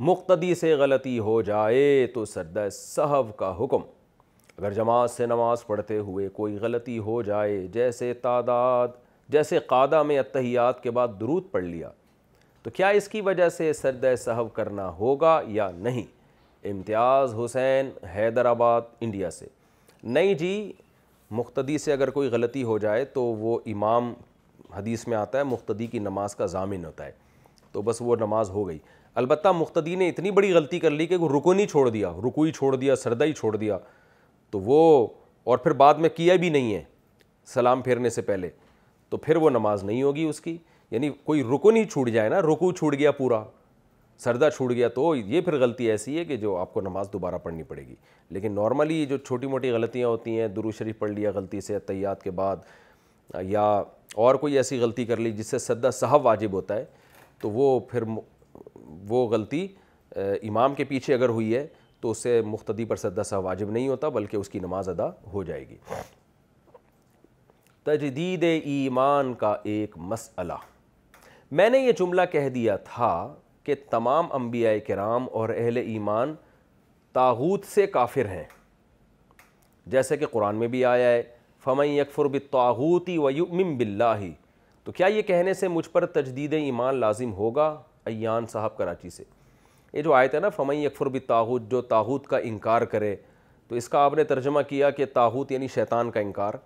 मुख्तदी से गलती हो जाए तो सरद सहव का हुक्म अगर जमात से नमाज पढ़ते हुए कोई गलती हो जाए जैसे तादाद जैसे कादा में अतहियात के बाद दरूद पढ़ लिया तो क्या इसकी वजह से सरद सहव करना होगा या नहीं इम्तियाज़ हुसैन हैदराबाद इंडिया से नहीं जी मुख्तदी से अगर कोई गलती हो जाए तो वो इमाम हदीस में आता है मुख्तदी की नमाज का जामिन होता है तो बस वो नमाज हो गई अलबत्त मुख्तदी ने इतनी बड़ी गलती कर ली कि वो रुको नहीं छोड़ दिया रुकू ही छोड़ दिया सरदा ही छोड़ दिया तो वो और फिर बाद में किया भी नहीं है सलाम फेरने से पहले तो फिर वो नमाज नहीं होगी उसकी यानी कोई रुको नहीं छूट जाए ना रुकू छूट गया पूरा सरदा छूट गया तो ये फिर गलती ऐसी है कि जो आपको नमाज़ दोबारा पढ़नी पड़ेगी लेकिन नॉर्मली जो छोटी मोटी गलतियाँ होती हैं दुरू शरीफ पढ़ लिया गलती से तैयात के बाद या और कोई ऐसी गलती कर ली जिससे सद्दा साहब वाजिब होता है तो वो फिर वो गलती इमाम के पीछे अगर हुई है तो उससे मुख्तदी पर सदा सा वाजिब नहीं होता बल्कि उसकी नमाज अदा हो जाएगी तजदीद ईमान का एक मसला मैंने ये जुमला कह दिया था कि तमाम अम्बिया कराम और अहल ईमान ताहूत से काफिर हैं जैसे कि कुरान में भी आया है फ़मई यकफ़ुर बिताहूती बिल्ला ही तो क्या ये कहने से मुझ पर तजदीद ईमान लाजिम होगा अयान साहब कराची से ये जो आयत है ना फ़मई यकफर भी ताहूत जो ताहूत का इनकार करे तो इसका आपने तर्जमा किया कि ताहूत यानी शैतान का इनकार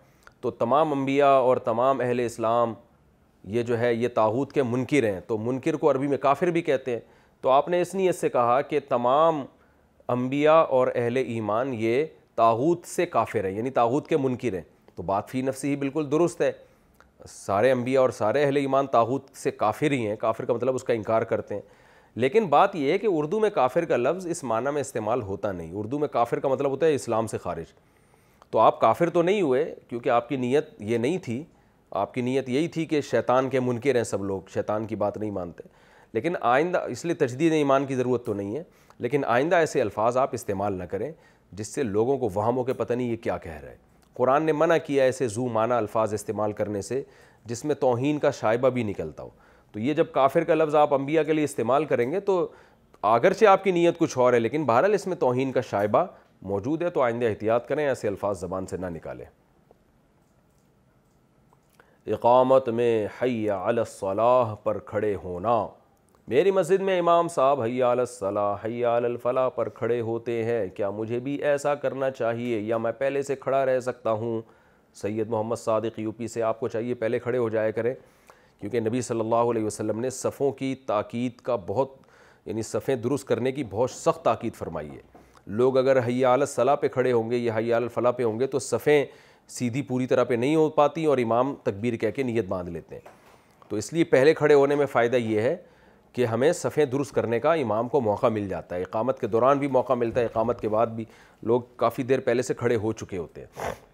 तो तमाम अम्बिया और तमाम अहल इस्लाम ये जो है ये ताहूत के मुनकर हैं तो मुनकर को अरबी में काफिर भी कहते हैं तो आपने इस नीयत से कहा कि तमाम अम्बिया और अहल ईमान ये ताहूत से काफिर हैं यानी ताहूत के मुनकर हैं तो बात फ़ी नफसी ही बिल्कुल दुरुस्त है सारे अम्बिया और सारे अहले ईमान ताहूत से काफिर ही हैं काफिर का मतलब उसका इनकार करते हैं लेकिन बात यह है कि उर्दू में काफिर का लफ्ज़ इस माना में इस्तेमाल होता नहीं उर्दू में काफिर का मतलब होता है इस्लाम से खारिज तो आप काफिर तो नहीं हुए क्योंकि आपकी नीयत ये नहीं थी आपकी नीयत यही थी कि शैतान के मुनकिर हैं सब लोग शैतान की बात नहीं मानते लेकिन आइंदा इसलिए तजदीद ईमान की ज़रूरत तो नहीं है लेकिन आइंदा ऐसे अल्फाज आप इस्तेमाल ना करें जिससे लोगों को वहम के पता नहीं ये क्या कह रहा है कुरान ने मना किया ऐसे जू माना अल्फाज इस्तेमाल करने से जिसमें तोहन का शायबा भी निकलता हो तो ये जब काफिर का लफ्ज़ आप अम्बिया के लिए इस्तेमाल करेंगे तो अगरचे आपकी नीयत कुछ और है लेकिन बहरहाल इसमें तोहन का शायबा मौजूद है तो आइंदा एहतियात करें ऐसे अल्फाज ज़बान से ना निकालें इकामत में हैया पर खड़े होना मेरी मस्जिद में इमाम साहब हयालसला हयालफला पर खड़े होते हैं क्या मुझे भी ऐसा करना चाहिए या मैं पहले से खड़ा रह सकता हूँ सैयद मोहम्मद सदक यूपी से आपको चाहिए पहले खड़े हो जाया करें क्योंकि नबी सल्लल्लाहु अलैहि वसल्लम ने सफ़ों की ताक़ीद का बहुत यानी सफ़ें दुरुस्त करने की बहुत सख्त ताक़ीद फरमाई है लोग अगर हयालसला पे खड़े होंगे या हयालफला पे होंगे तो सफ़ें सीधी पूरी तरह पे नहीं हो पाती और इमाम तकबीर कह के नीयत बांध लेते हैं तो इसलिए पहले खड़े होने में फ़ायदा ये है कि हमें सफ़े दुरुस्त करने का इमाम को मौका मिल जाता है इकामत के दौरान भी मौका मिलता है इकामत के बाद भी लोग काफ़ी देर पहले से खड़े हो चुके होते हैं